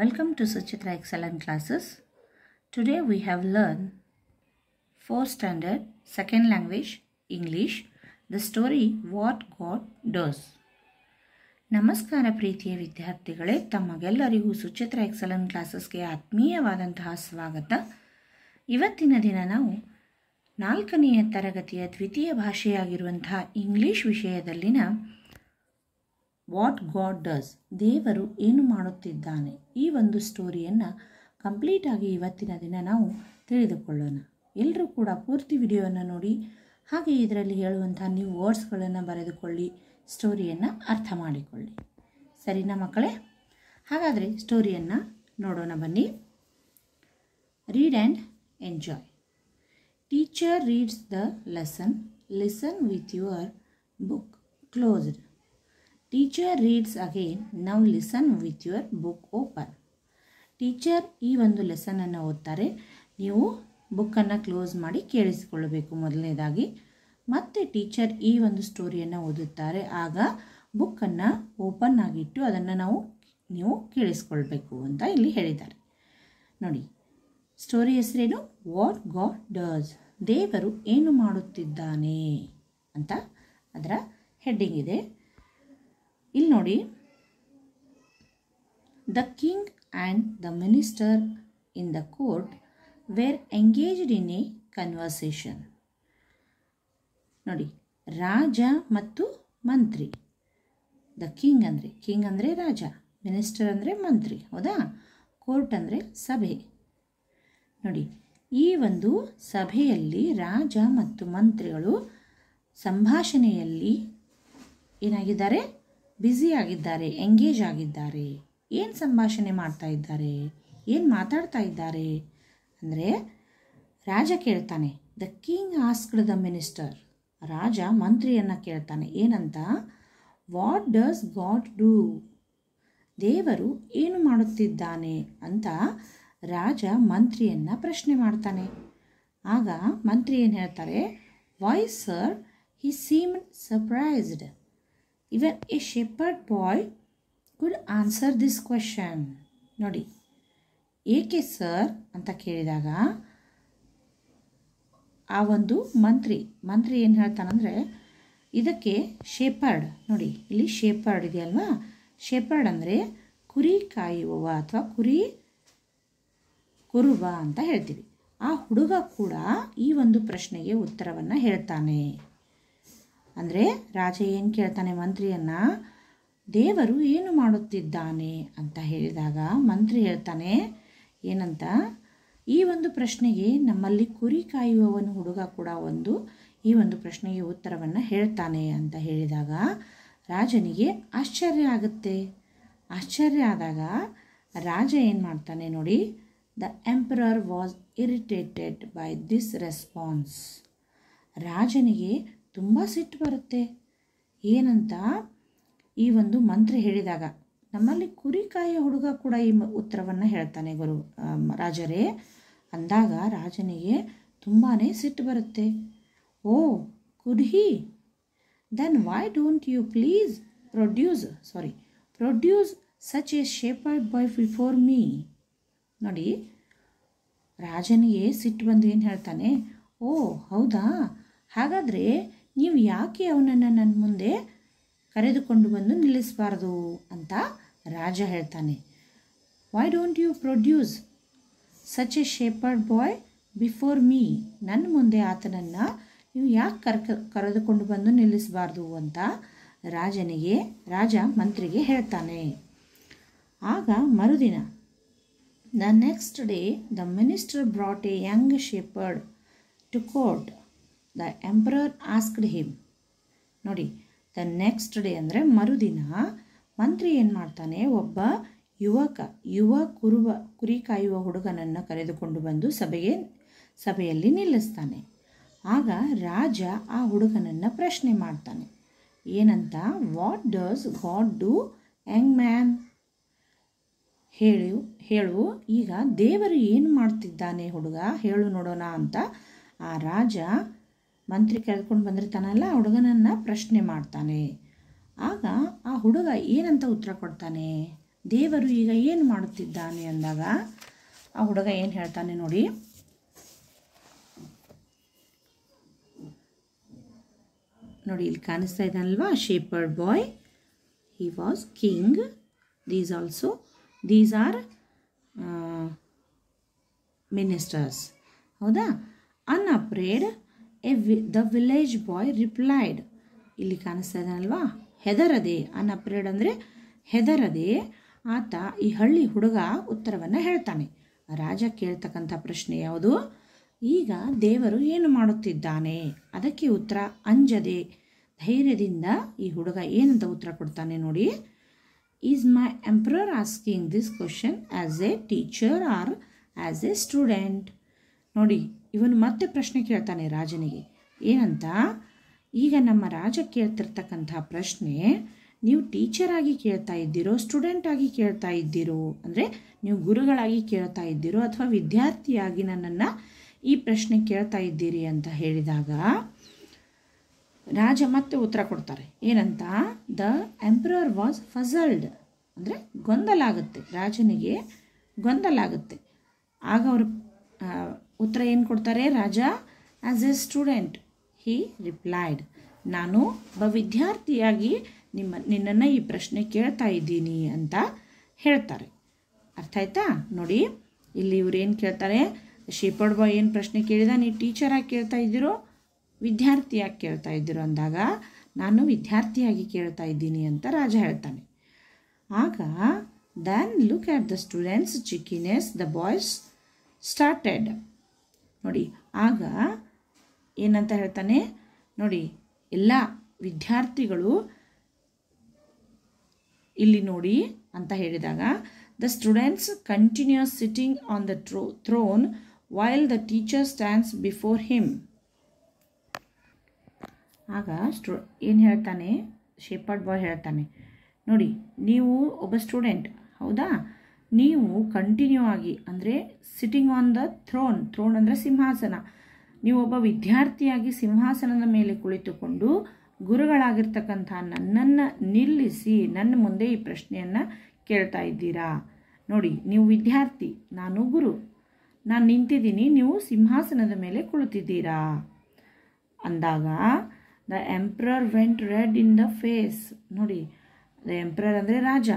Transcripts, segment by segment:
welcome to Suchitra Excellent classes today we have learn 4th standard second language English the story what God does ನಮಸ್ಕಾರ ಪ್ರೀತಿಯ ವಿದ್ಯಾರ್ಥಿಗಳೇ ತಮಗೆಲ್ಲರಿಗೂ Suchitra excellent ಕ್ಲಾಸಸ್ಗೆ ಆತ್ಮೀಯವಾದಂತಹ ಸ್ವಾಗತ ಇವತ್ತಿನ ದಿನ ನಾವು ನಾಲ್ಕನೆಯ ತರಗತಿಯ ದ್ವಿತೀಯ ಭಾಷೆಯಾಗಿರುವಂತಹ ಇಂಗ್ಲಿಷ್ ವಿಷಯದಲ್ಲಿನ ವಾಟ್ ಗಾಡ್ ಡಸ್ ದೇವರು ಏನು ಮಾಡುತ್ತಿದ್ದಾನೆ ಈ ಒಂದು ಸ್ಟೋರಿಯನ್ನು ಕಂಪ್ಲೀಟಾಗಿ ಇವತ್ತಿನ ದಿನ ನಾವು ತಿಳಿದುಕೊಳ್ಳೋಣ ಎಲ್ಲರೂ ಕೂಡ ಪೂರ್ತಿ ವಿಡಿಯೋವನ್ನು ನೋಡಿ ಹಾಗೆ ಇದರಲ್ಲಿ ಹೇಳುವಂಥ ನೀವು ವರ್ಡ್ಸ್ಗಳನ್ನು ಬರೆದುಕೊಳ್ಳಿ ಸ್ಟೋರಿಯನ್ನು ಅರ್ಥ ಮಾಡಿಕೊಳ್ಳಿ ಸರಿನಾ ಮಕ್ಕಳೇ ಹಾಗಾದರೆ ಸ್ಟೋರಿಯನ್ನು ನೋಡೋಣ ಬನ್ನಿ read and enjoy teacher reads the lesson lesson with your book closed teacher reads again now listen with your book open teacher ಈ ಒಂದು ಲೆಸನನ್ನು ಓದ್ತಾರೆ ನೀವು ಬುಕ್ಕನ್ನು ಕ್ಲೋಸ್ ಮಾಡಿ ಕೇಳಿಸಿಕೊಳ್ಳಬೇಕು ಮೊದಲನೇದಾಗಿ ಮತ್ತೆ ಟೀಚರ್ ಈ ಒಂದು ಸ್ಟೋರಿಯನ್ನು ಓದುತ್ತಾರೆ ಆಗ ಬುಕ್ಕನ್ನು ಓಪನ್ ಆಗಿಟ್ಟು ಅದನ್ನು ನಾವು ನೀವು ಕೇಳಿಸ್ಕೊಳ್ಬೇಕು ಅಂತ ಇಲ್ಲಿ ಹೇಳಿದ್ದಾರೆ ನೋಡಿ ಸ್ಟೋರಿ ಹೆಸರೇನು ವಾಟ್ ಗಾಡ್ ಡಸ್ ದೇವರು ಏನು ಮಾಡುತ್ತಿದ್ದಾನೆ ಅಂತ ಅದರ ಹೆಡ್ಡಿಂಗ್ ಇದೆ ಇಲ್ಲಿ ನೋಡಿ the king and the minister in the court were engaged in a conversation ನೋಡಿ ರಾಜ ಮತ್ತು ಮಂತ್ರಿ ದ ಕಿಂಗ್ ಅಂದರೆ ಕಿಂಗ್ ಅಂದರೆ ರಾಜ ಮಿನಿಸ್ಟರ್ ಅಂದರೆ ಮಂತ್ರಿ ಹೌದಾ ಕೋರ್ಟ್ ಅಂದರೆ ಸಭೆ ನೋಡಿ ಈ ಒಂದು ಸಭೆಯಲ್ಲಿ ರಾಜ ಮತ್ತು ಮಂತ್ರಿಗಳು ಸಂಭಾಷಣೆಯಲ್ಲಿ ಏನಾಗಿದ್ದಾರೆ ಆಗಿದ್ದಾರೆ ಎಂಗೇಜ್ ಆಗಿದ್ದಾರೆ ಏನು ಸಂಭಾಷಣೆ ಮಾಡ್ತಾ ಇದ್ದಾರೆ ಏನು ಮಾತಾಡ್ತಾ ಇದ್ದಾರೆ ಅಂದರೆ ರಾಜ ಕೇಳ್ತಾನೆ the king asked the minister ರಾಜ ಮಂತ್ರಿಯನ್ನು ಕೇಳ್ತಾನೆ ಏನಂತ ವಾಟ್ ಡಸ್ ಗಾಡ್ ಡೂ ದೇವರು ಏನು ಮಾಡುತ್ತಿದ್ದಾನೆ ಅಂತ ರಾಜ ಮಂತ್ರಿಯನ್ನು ಪ್ರಶ್ನೆ ಮಾಡ್ತಾನೆ ಆಗ ಮಂತ್ರಿ ಏನು ಹೇಳ್ತಾರೆ why sir he seem surprised even a shepherd boy could answer this question ನೋಡಿ ಏಕೆ ಸರ್ ಅಂತ ಕೇಳಿದಾಗ ಆ ಒಂದು ಮಂತ್ರಿ ಮಂತ್ರಿ ಏನು ಹೇಳ್ತಾನಂದರೆ ಇದಕ್ಕೆ ಶೇಪರ್ಡ್ ನೋಡಿ ಇಲ್ಲಿ ಶೇಪರ್ಡ್ ಇದೆಯಲ್ವಾ ಶೇಪರ್ಡ್ ಅಂದರೆ ಕುರಿ ಕಾಯುವವ ಅಥವಾ ಕುರಿ ಕುರುಬ ಅಂತ ಹೇಳ್ತೀವಿ ಆ ಹುಡುಗ ಕೂಡ ಈ ಒಂದು ಪ್ರಶ್ನೆಗೆ ಉತ್ತರವನ್ನು ಹೇಳ್ತಾನೆ ಅಂದರೆ ರಾಜ ಏನು ಕೇಳ್ತಾನೆ ಮಂತ್ರಿಯನ್ನು ದೇವರು ಏನು ಮಾಡುತ್ತಿದ್ದಾನೆ ಅಂತ ಹೇಳಿದಾಗ ಮಂತ್ರಿ ಹೇಳ್ತಾನೆ ಏನಂತ ಈ ಒಂದು ಪ್ರಶ್ನೆಗೆ ನಮ್ಮಲ್ಲಿ ಕುರಿ ಕಾಯುವವನು ಹುಡುಗ ಕೂಡ ಒಂದು ಈ ಒಂದು ಪ್ರಶ್ನೆಗೆ ಉತ್ತರವನ್ನು ಹೇಳ್ತಾನೆ ಅಂತ ಹೇಳಿದಾಗ ರಾಜನಿಗೆ ಆಶ್ಚರ್ಯ ಆಗುತ್ತೆ ಆಶ್ಚರ್ಯ ಆದಾಗ ರಾಜ ಏನು ಮಾಡ್ತಾನೆ ನೋಡಿ the emperor was irritated by this response ರಾಜನಿಗೆ ತುಂಬ ಸಿಟ್ಟು ಬರುತ್ತೆ ಏನಂತ ಈ ಒಂದು ಮಂತ್ರ ಹೇಳಿದಾಗ ನಮ್ಮಲ್ಲಿ ಕುರಿಕಾಯಿ ಹುಡುಗ ಕೂಡ ಈ ಉತ್ತರವನ್ನು ಹೇಳ್ತಾನೆ ಗುರು ರಾಜರೇ ಅಂದಾಗ ರಾಜನಿಗೆ ತುಂಬಾ ಸಿಟ್ಟು ಬರುತ್ತೆ ಓ ಕುರಿ then why don't you please produce sorry produce such a shepherd boy before me ನೋಡಿ ರಾಜನಿಗೆ ಸಿಟ್ಟು ಬಂದು ಏನು ಹೇಳ್ತಾನೆ ಓ ಹೌದಾ ಹಾಗಾದರೆ ನೀವು ಯಾಕೆ ಅವನನ್ನು ನನ್ನ ಮುಂದೆ ಕರೆದುಕೊಂಡು ಬಂದು ನಿಲ್ಲಿಸಬಾರ್ದು ಅಂತ ರಾಜ ಹೇಳ್ತಾನೆ why don't you produce such a shepherd boy before me ನನ್ನ ಮುಂದೆ ಆತನನ್ನು ನೀವು ಯಾಕೆ ಕರ್ಕ ಕರೆದುಕೊಂಡು ಬಂದು ನಿಲ್ಲಿಸಬಾರ್ದು ಅಂತ ರಾಜನಿಗೆ ರಾಜ ಮಂತ್ರಿಗೆ ಹೇಳ್ತಾನೆ ಆಗ ಮರುದಿನ the next day the minister brought a young shepherd to court the emperor asked him ನೋಡಿ ದ ನೆಕ್ಸ್ಟ್ ಡೇ ಅಂದರೆ ಮರುದಿನ ಮಂತ್ರಿ ಏನು ಮಾಡ್ತಾನೆ ಒಬ್ಬ ಯುವಕ ಯುವ ಕುರುವ ಕುರಿ ಕಾಯುವ ಹುಡುಗನನ್ನು ಕರೆದುಕೊಂಡು ಬಂದು ಸಭೆಗೆ ಸಭೆಯಲ್ಲಿ ನಿಲ್ಲಿಸ್ತಾನೆ ಆಗ ರಾಜ ಆ ಹುಡುಗನನ್ನು ಪ್ರಶ್ನೆ ಮಾಡ್ತಾನೆ ಏನಂತ what does God do young man ಹೇಳಿ ಹೇಳು ಈಗ ದೇವರು ಏನು ಮಾಡ್ತಿದ್ದಾನೆ ಹುಡುಗ ಹೇಳು ನೋಡೋಣ ಅಂತ ಆ ರಾಜ ಮಂತ್ರಿ ಕರೆದುಕೊಂಡು ಬಂದಿರ್ತಾನಲ್ಲ ಹುಡುಗನನ್ನು ಪ್ರಶ್ನೆ ಮಾಡ್ತಾನೆ ಆಗ ಆ ಹುಡುಗ ಏನಂತ ಉತ್ತರ ಕೊಡ್ತಾನೆ ದೇವರು ಈಗ ಏನು ಮಾಡುತ್ತಿದ್ದಾನೆ ಅಂದಾಗ ಆ ಹುಡುಗ ಏನು ಹೇಳ್ತಾನೆ ನೋಡಿ ನೋಡಿ ಇಲ್ಲಿ ಕಾಣಿಸ್ತಾ ಇದ್ದಾನಲ್ವಾ shepherd boy he was king these also these are ministers ಹೌದಾ ಅನ್ಅಪ್ರೇಡ್ ಎ ವಿ ದ ವಿಲೇಜ್ ಬಾಯ್ ರಿಪ್ಲೈಡ್ ಇಲ್ಲಿ ಕಾಣಿಸ್ತಾ ಇದ್ದಾನಲ್ವಾ ಹೆದರದೆ ಅನ್ಅಪ್ರೇಡ್ ಅಂದರೆ ಹೆದರದೆ ಆತ ಈ ಹಳ್ಳಿ ಹುಡುಗ ಉತ್ತರವನ್ನು ಹೇಳ್ತಾನೆ ರಾಜ ಕೇಳ್ತಕ್ಕಂಥ ಪ್ರಶ್ನೆ ಯಾವುದು ಈಗ ದೇವರು ಏನು ಮಾಡುತ್ತಿದ್ದಾನೆ ಅದಕ್ಕೆ ಉತ್ತರ ಅಂಜದೆ ಧೈರ್ಯದಿಂದ ಈ ಹುಡುಗ ಏನಂತ ಉತ್ತರ ಕೊಡ್ತಾನೆ ನೋಡಿ is my emperor asking this question as a teacher or as a student ನೋಡಿ ಇವನು ಮತ್ತೆ ಪ್ರಶ್ನೆ ಕೇಳ್ತಾನೆ ರಾಜನಿಗೆ ಏನಂತ ಈಗ ನಮ್ಮ ರಾಜ ಕೇಳ್ತಿರ್ತಕ್ಕಂಥ ಪ್ರಶ್ನೆ ನೀವು ಟೀಚರಾಗಿ ಕೇಳ್ತಾ ಇದ್ದೀರೋ ಸ್ಟೂಡೆಂಟಾಗಿ ಕೇಳ್ತಾ ಇದ್ದೀರೋ ಅಂದರೆ ನೀವು ಗುರುಗಳಾಗಿ ಕೇಳ್ತಾ ಇದ್ದೀರೋ ಅಥವಾ ವಿದ್ಯಾರ್ಥಿಯಾಗಿ ನನ್ನನ್ನು ಈ ಪ್ರಶ್ನೆ ಕೇಳ್ತಾ ಇದ್ದೀರಿ ಅಂತ ಹೇಳಿದಾಗ ರಾಜ ಮತ್ತೆ ಉತ್ತರ ಕೊಡ್ತಾರೆ ಏನಂತ ದ ಎಂಪ್ರರ್ ವಾಸ್ ಫಸಲ್ಡ್ ಅಂದರೆ ಗೊಂದಲಾಗುತ್ತೆ ರಾಜನಿಗೆ ಗೊಂದಲಾಗುತ್ತೆ ಆಗ ಅವರು ಉತ್ತರ ಏನು ಕೊಡ್ತಾರೆ ರಾಜಾ as a student he replied ನಾನು ಒಬ್ಬ ವಿದ್ಯಾರ್ಥಿಯಾಗಿ ನಿಮ್ಮ ನಿನ್ನನ್ನು ಈ ಪ್ರಶ್ನೆ ಕೇಳ್ತಾ ಇದ್ದೀನಿ ಅಂತ ಹೇಳ್ತಾರೆ ಅರ್ಥ ಆಯ್ತಾ ನೋಡಿ ಇಲ್ಲಿ ಇವ್ರು ಏನು ಕೇಳ್ತಾರೆ ಶೇಪರ್ಡ್ ಬಾಯ್ ಏನು ಪ್ರಶ್ನೆ ಕೇಳಿದ ನೀವು ಟೀಚರಾಗಿ ಕೇಳ್ತಾ ಇದ್ದೀರೋ ವಿದ್ಯಾರ್ಥಿಯಾಗಿ ಕೇಳ್ತಾ ಇದ್ದೀರೋ ಅಂದಾಗ ನಾನು ವಿದ್ಯಾರ್ಥಿಯಾಗಿ ಕೇಳ್ತಾ ಇದ್ದೀನಿ ಅಂತ ರಾಜ ಹೇಳ್ತಾನೆ ಆಗ then look at the students cheekiness the boys started ನೋಡಿ ಆಗ ಏನಂತ ಹೇಳ್ತಾನೆ ನೋಡಿ ಎಲ್ಲ ವಿದ್ಯಾರ್ಥಿಗಳು ಇಲ್ಲಿ ನೋಡಿ ಅಂತ ಹೇಳಿದಾಗ the students continues sitting on the ಟ್ರೋ throne while the teacher stands before him ಆಗ ಸ್ಟೂ ಏನು ಹೇಳ್ತಾನೆ ಶೇಪಾಡ್ ಬಾಯ್ ಹೇಳ್ತಾನೆ ನೋಡಿ ನೀವು ಒಬ್ಬ ಸ್ಟೂಡೆಂಟ್ ಹೌದಾ ನೀವು ಕಂಟಿನ್ಯೂ ಆಗಿ ಅಂದರೆ sitting on the throne throne ಅಂದರೆ ಸಿಂಹಾಸನ ನೀವು ಒಬ್ಬ ವಿದ್ಯಾರ್ಥಿಯಾಗಿ ಸಿಂಹಾಸನದ ಮೇಲೆ ಕುಳಿತುಕೊಂಡು ಗುರುಗಳಾಗಿರ್ತಕ್ಕಂಥ ನನ್ನನ್ನು ನಿಲ್ಲಿಸಿ ನನ್ನ ಮುಂದೆ ಈ ಪ್ರಶ್ನೆಯನ್ನು ಕೇಳ್ತಾ ಇದ್ದೀರಾ ನೋಡಿ ನೀವು ವಿದ್ಯಾರ್ಥಿ ನಾನು ಗುರು ನಾನು ನಿಂತಿದ್ದೀನಿ ನೀವು ಸಿಂಹಾಸನದ ಮೇಲೆ ಕುಳಿತಿದ್ದೀರಾ ಅಂದಾಗ the emperor went red in the face ನೋಡಿ ದ ಎಂಪ್ರರ್ ಅಂದರೆ ರಾಜ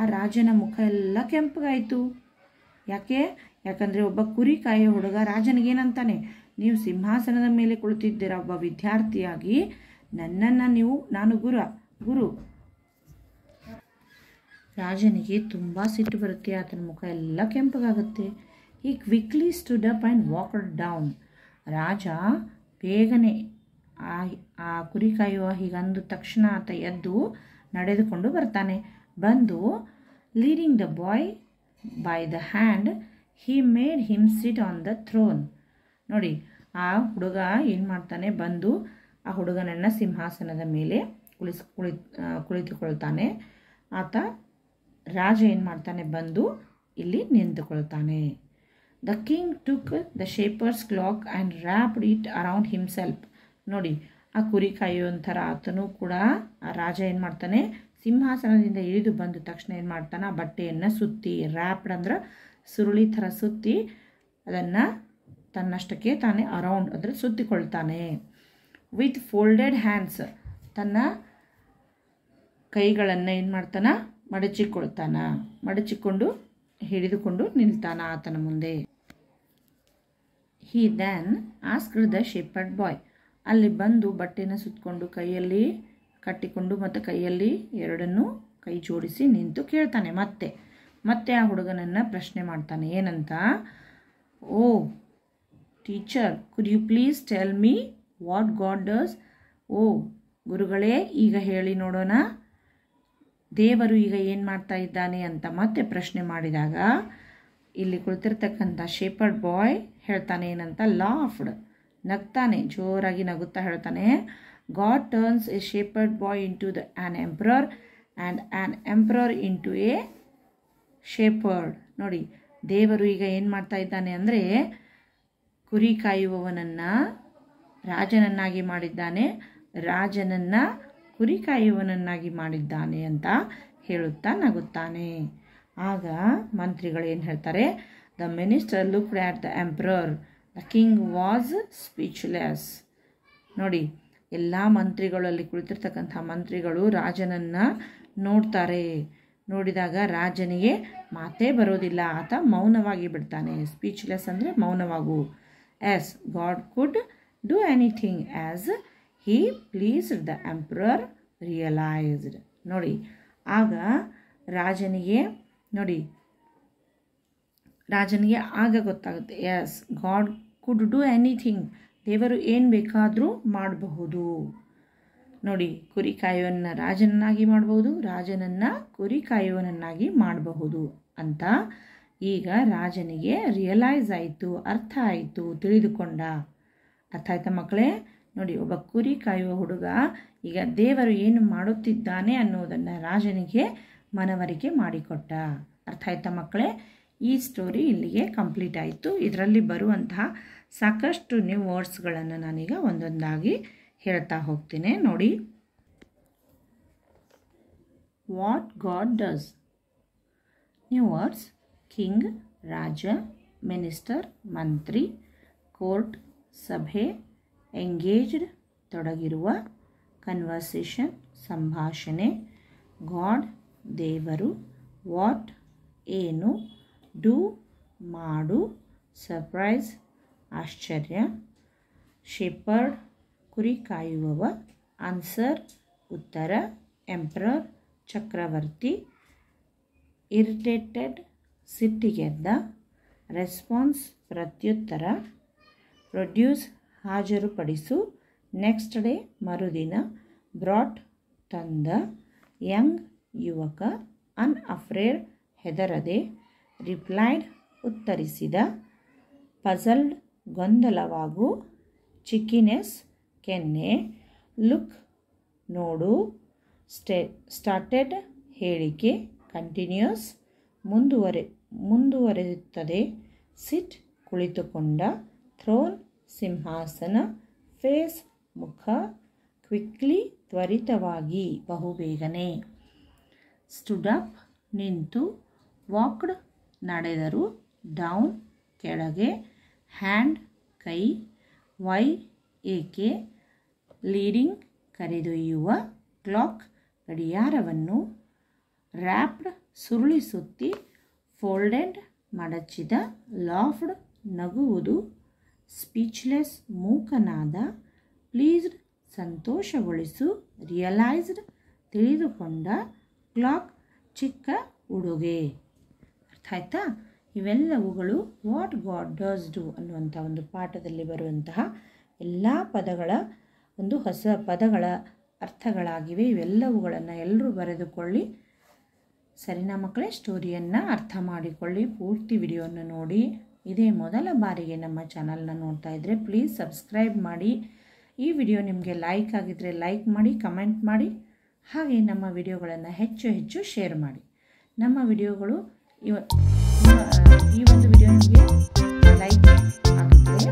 ಆ ರಾಜನ ಮುಖ ಎಲ್ಲ ಕೆಂಪಗಾಯಿತು ಯಾಕೆ ಯಾಕಂದರೆ ಒಬ್ಬ ಕುರಿ ಕಾಯೋ ಹುಡುಗ ರಾಜನಿಗೇನಂತಾನೆ ನೀವು ಸಿಂಹಾಸನದ ಮೇಲೆ ಕುಳಿತಿದ್ದೀರ ಒಬ್ಬ ವಿದ್ಯಾರ್ಥಿಯಾಗಿ ನನ್ನನ್ನು ನೀವು ನಾನು ಗುರ ಗುರು ರಾಜನಿಗೆ ತುಂಬ ಸಿಟ್ಟು ಬರುತ್ತೆ ಆತನ ಮುಖ ಎಲ್ಲ ಕೆಂಪಗಾಗುತ್ತೆ ಈ quickly stood up and walked down ರಾಜ ಬೇಗನೆ ಆ ಆ ಕುರಿ ಕಾಯುವ ಹೀಗಂದು ತಕ್ಷಣ ಆತ ಎದ್ದು ನಡೆದುಕೊಂಡು ಬರ್ತಾನೆ ಬಂದು leading the boy by the hand he made him sit on the throne ನೋಡಿ ಆ ಹುಡುಗ ಏನು ಮಾಡ್ತಾನೆ ಬಂದು ಆ ಹುಡುಗನನ್ನು ಸಿಂಹಾಸನದ ಮೇಲೆ ಕುಳಿಸ್ ಕುಳಿ ಕುಳಿತುಕೊಳ್ತಾನೆ ಆತ ರಾಜ ಏನು ಮಾಡ್ತಾನೆ ಬಂದು ಇಲ್ಲಿ ನಿಂತುಕೊಳ್ತಾನೆ the king took the shepherd's cloak and wrapped it around himself ನೋಡಿ ಆ ಕುರಿ ಕಾಯುವಂಥರ ಆತನೂ ಕೂಡ ಆ ರಾಜ ಏನು ಮಾಡ್ತಾನೆ ಸಿಂಹಾಸನದಿಂದ ಇಳಿದು ಬಂದ ತಕ್ಷಣ ಏನು ಮಾಡ್ತಾನೆ ಬಟ್ಟೆಯನ್ನು ಸುತ್ತಿ ರ್ಯಾಪ್ಡ್ ಅಂದ್ರೆ ಸುರುಳಿ ಥರ ಸುತ್ತಿ ಅದನ್ನು ತನ್ನಷ್ಟಕ್ಕೆ ತಾನೇ ಅರೌಂಡ್ ಅಂದರೆ ಸುತ್ತಿಕೊಳ್ತಾನೆ ವಿತ್ ಫೋಲ್ಡೆಡ್ ಹ್ಯಾಂಡ್ಸ್ ತನ್ನ ಕೈಗಳನ್ನು ಏನು ಮಾಡ್ತಾನ ಮಡಚಿಕೊಳ್ತಾನ ಮಡಚಿಕೊಂಡು ಹಿಡಿದುಕೊಂಡು ನಿಲ್ತಾನ ಆತನ ಮುಂದೆ he then asked the shepherd boy ಅಲ್ಲಿ ಬಂದು ಬಟ್ಟೆನ ಸುತ್ತಕೊಂಡು ಕೈಯಲ್ಲಿ ಕಟ್ಟಿಕೊಂಡು ಮತ್ತು ಕೈಯಲ್ಲಿ ಎರಡನ್ನೂ ಕೈ ಜೋಡಿಸಿ ನಿಂತು ಕೇಳ್ತಾನೆ ಮತ್ತೆ ಮತ್ತೆ ಆ ಹುಡುಗನನ್ನು ಪ್ರಶ್ನೆ ಮಾಡ್ತಾನೆ ಏನಂತ O teacher could you please tell me what God does ಓ ಗುರುಗಳೇ ಈಗ ಹೇಳಿ ನೋಡೋಣ ದೇವರು ಈಗ ಏನು ಮಾಡ್ತಾ ಇದ್ದಾನೆ ಅಂತ ಮತ್ತೆ ಪ್ರಶ್ನೆ ಮಾಡಿದಾಗ ಇಲ್ಲಿ ಕುಳಿತಿರ್ತಕ್ಕಂಥ ಶೇಪರ್ಡ್ ಬಾಯ್ ಹೇಳ್ತಾನೆ ಏನಂತ ಲಾಫ್ಡ್ ನಗ್ತಾನೆ ಜೋರಾಗಿ ನಗುತ್ತಾ ಹೇಳ್ತಾನೆ God turns a shepherd boy into the, an emperor and an emperor into a shepherd ನೋಡಿ ದೇವರು ಈಗ ಏನು ಮಾಡ್ತಾ ಇದ್ದಾನೆ ಅಂದರೆ ಕುರಿ ಕಾಯುವವನನ್ನು ರಾಜನನ್ನಾಗಿ ಮಾಡಿದ್ದಾನೆ ರಾಜನನ್ನು ಕುರಿ ಕಾಯುವವನನ್ನಾಗಿ ಮಾಡಿದ್ದಾನೆ ಅಂತ ಹೇಳುತ್ತಾ ನಗುತ್ತಾನೆ ಆಗ ಮಂತ್ರಿಗಳು ಏನು ಹೇಳ್ತಾರೆ the minister looked at the emperor the king was speechless ನೋಡಿ ಎಲ್ಲ ಮಂತ್ರಿಗಳಲ್ಲಿ ಕುಳಿತಿರ್ತಕ್ಕಂಥ ಮಂತ್ರಿಗಳು ರಾಜನನ್ನು ನೋಡ್ತಾರೆ ನೋಡಿದಾಗ ರಾಜನಿಗೆ ಮಾತೇ ಬರೋದಿಲ್ಲ ಆತ ಮೌನವಾಗಿ ಬಿಡ್ತಾನೆ ಸ್ಪೀಚ್ಲೆಸ್ ಅಂದರೆ ಮೌನವಾಗು as God could do anything as he please the emperor realised ನೋಡಿ ಆಗ ರಾಜನಿಗೆ ನೋಡಿ ರಾಜನಿಗೆ ಆಗ ಗೊತ್ತಾಗುತ್ತೆ as God could do anything ದೇವರು ಏನು ಬೇಕಾದರೂ ಮಾಡಬಹುದು ನೋಡಿ ಕುರಿ ಕಾಯುವನ್ನು ರಾಜನನ್ನಾಗಿ ಮಾಡಬಹುದು ರಾಜನನ್ನು ಕುರಿ ಕಾಯುವನನ್ನಾಗಿ ಮಾಡಬಹುದು ಅಂತ ಈಗ ರಾಜನಿಗೆ ರಿಯಲೈಸ್ ಆಯಿತು ಅರ್ಥ ಆಯಿತು ತಿಳಿದುಕೊಂಡ ಅರ್ಥ ಆಯ್ತಾ ಮಕ್ಕಳೇ ನೋಡಿ ಒಬ್ಬ ಕುರಿ ಕಾಯುವ ಹುಡುಗ ಈಗ ದೇವರು ಏನು ಮಾಡುತ್ತಿದ್ದಾನೆ ಅನ್ನೋದನ್ನು ರಾಜನಿಗೆ ಮನವರಿಕೆ ಮಾಡಿಕೊಟ್ಟ ಅರ್ಥ ಆಯ್ತಾ ಮಕ್ಕಳೇ ಈ ಸ್ಟೋರಿ ಇಲ್ಲಿಗೆ ಕಂಪ್ಲೀಟ್ ಆಯಿತು ಇದರಲ್ಲಿ ಬರುವಂತಹ ಸಾಕಷ್ಟು ನ್ಯೂ ವರ್ಡ್ಸ್ಗಳನ್ನು ನಾನೀಗ ಒಂದೊಂದಾಗಿ ಹೇಳ್ತಾ ಹೋಗ್ತೀನಿ ನೋಡಿ what God does new words king ರಾಜ ಮಿನಿಸ್ಟರ್ ಮಂತ್ರಿ ಕೋರ್ಟ್ ಸಭೆ ಎಂಗೇಜ್ಡ್ ತೊಡಗಿರುವ ಕನ್ವರ್ಸೇಷನ್ ಸಂಭಾಷಣೆ ಗಾಡ್ ದೇವರು ವಾಟ್ ಏನು ಡೂ ಮಾಡು ಸರ್ಪ್ರೈಸ್ ಆಶ್ಚರ್ಯ ಶೇಪರ್ಡ್ ಕುರಿ ಕಾಯುವವ ಆನ್ಸರ್ ಉತ್ತರ ಎಂಪ್ರರ್ ಚಕ್ರವರ್ತಿ ಇರಿಟೇಟೆಡ್ ಸಿಟ್ಟಿಗೆದ್ದ ರೆಸ್ಪಾನ್ಸ್ ಪ್ರತ್ಯುತ್ತರ ಪ್ರೊಡ್ಯೂಸ್ ಹಾಜರುಪಡಿಸು ನೆಕ್ಸ್ಟ್ ಡೇ ಮರುದಿನ ಬ್ರಾಟ್ ತಂದ ಯಂಗ್ ಯುವಕ ಅನ್ಅಫ್ರೇಡ್ ಹೆದರದೆ ರಿಪ್ಲೈಡ್ ಉತ್ತರಿಸಿದ ಪಜಲ್ಡ್ ಗೊಂದಲವಾಗು ಚಿಕ್ಕಿನೆಸ್ ಕೆನ್ನೆ ಲುಕ್ ನೋಡು ಸ್ಟೆ ಸ್ಟಾರ್ಟೆಡ್ ಹೇಳಿಕೆ ಕಂಟಿನ್ಯೂಸ್ ಮುಂದುವರೆ ಮುಂದುವರೆಯುತ್ತದೆ ಸಿಟ್ ಕುಳಿತುಕೊಂಡ ಥ್ರೋನ್ ಸಿಂಹಾಸನ ಫೇಸ್ ಮುಖ ಕ್ವಿಕ್ಲಿ ತ್ವರಿತವಾಗಿ ಬಹುಬೇಗನೆ ಸ್ಟುಡಪ್ ನಿಂತು ವಾಕ್ಡ್ ನಡೆದರು ಡೌನ್ ಕೆಳಗೆ ಹ್ಯಾಂಡ್ ಕೈ ವೈ ಏಕೆ ಲೀಡಿಂಗ್ ಕರೆದೊಯ್ಯುವ ಕ್ಲಾಕ್ ಗಡಿಯಾರವನ್ನು ರ್ಯಾಪ್ಡ್ ಸುರುಳಿ ಸುತ್ತಿ ಫೋಲ್ಡೆಡ್ ಮಡಚಿದ ಲಾಫ್ಡ್ ನಗುವುದು ಸ್ಪೀಚ್ಲೆಸ್ ಮೂಕನಾದ ಪ್ಲೀಸ್ಡ್ ಸಂತೋಷಗೊಳಿಸು ರಿಯಲೈಸ್ಡ್ ತಿಳಿದುಕೊಂಡ ಕ್ಲಾಕ್ ಚಿಕ್ಕ ಉಡುಗೆ ಅರ್ಥ ಆಯ್ತಾ ಇವೆಲ್ಲವುಗಳು ವಾಟ್ ಗಾಡ್ ಡಸ್ ಡು ಅನ್ನುವಂಥ ಒಂದು ಪಾಠದಲ್ಲಿ ಬರುವಂತಹ ಎಲ್ಲ ಪದಗಳ ಒಂದು ಹೊಸ ಪದಗಳ ಅರ್ಥಗಳಾಗಿವೆ ಇವೆಲ್ಲವುಗಳನ್ನು ಎಲ್ಲರೂ ಬರೆದುಕೊಳ್ಳಿ ಸರಿನಾ ಮಕ್ಕಳೇ ಸ್ಟೋರಿಯನ್ನು ಅರ್ಥ ಮಾಡಿಕೊಳ್ಳಿ ಪೂರ್ತಿ ವಿಡಿಯೋವನ್ನು ನೋಡಿ ಇದೇ ಮೊದಲ ಬಾರಿಗೆ ನಮ್ಮ ಚಾನಲ್ನ ನೋಡ್ತಾ ಇದ್ದರೆ ಪ್ಲೀಸ್ ಸಬ್ಸ್ಕ್ರೈಬ್ ಮಾಡಿ ಈ ವಿಡಿಯೋ ನಿಮಗೆ ಲೈಕ್ ಆಗಿದ್ದರೆ ಲೈಕ್ ಮಾಡಿ ಕಮೆಂಟ್ ಮಾಡಿ ಹಾಗೆ ನಮ್ಮ ವಿಡಿಯೋಗಳನ್ನು ಹೆಚ್ಚು ಹೆಚ್ಚು ಶೇರ್ ಮಾಡಿ ನಮ್ಮ ವಿಡಿಯೋಗಳು ಇವ you want the video like